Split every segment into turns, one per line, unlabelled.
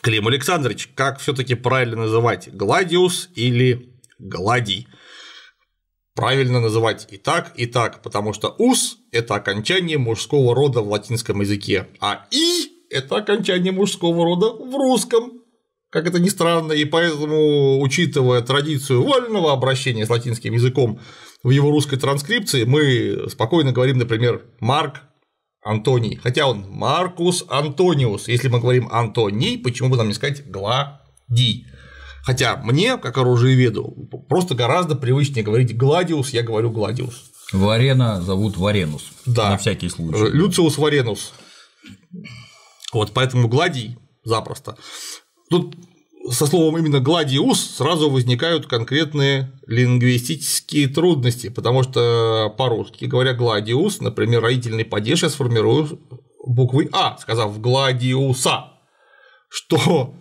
Клим Александрович, как все-таки правильно называть, Гладиус или Гладий? Правильно называть и так, и так, потому что ус – это окончание мужского рода в латинском языке, а и – это окончание мужского рода в русском. Как это ни странно, и поэтому, учитывая традицию вольного обращения с латинским языком в его русской транскрипции, мы спокойно говорим, например, Марк Антоний, хотя он Маркус Антониус. Если мы говорим Антоний, почему бы нам не сказать Гладий? Хотя мне, как оружиеведу, просто гораздо привычнее говорить Гладиус, я говорю Гладиус.
Варена зовут Варенус. Да. На всякий случай. Э, Люциус Варенус. Вот поэтому
Гладий запросто. Тут со словом именно гладиус сразу возникают конкретные лингвистические трудности, потому что по-русски, говоря гладиус, например, родительный падеж я сформирую буквой А, сказав гладиуса, что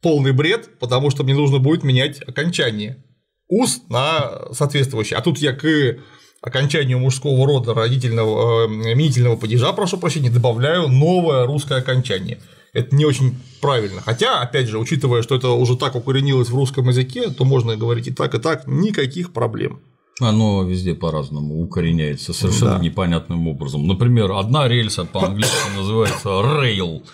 полный бред, потому что мне нужно будет менять окончание ус на соответствующее. А тут я к окончанию мужского рода родительного, э, минительного падежа, прошу прощения, добавляю новое русское окончание – это не очень правильно. Хотя, опять же, учитывая, что это уже так укоренилось в русском языке, то можно говорить и так, и так, никаких проблем.
Оно везде по-разному укореняется совершенно да. непонятным образом. Например, одна рельса по-английски называется rail,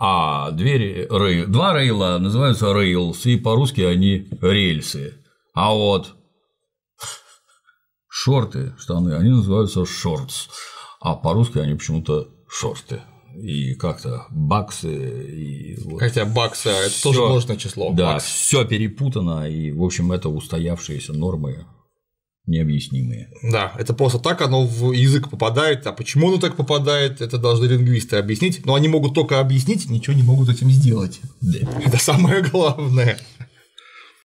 а двери, rail, два рейла называются rails, и по-русски они рельсы. А вот шорты, штаны, они называются shorts, а по-русски они почему-то шорты и как-то баксы. И вот Хотя
баксы а это тоже сложное число. Да,
все перепутано, и, в общем, это устоявшиеся нормы необъяснимые.
Да, это просто так оно в язык попадает, а почему оно так попадает, это должны лингвисты объяснить, но они могут только объяснить, ничего не могут этим сделать. Да. Это самое главное.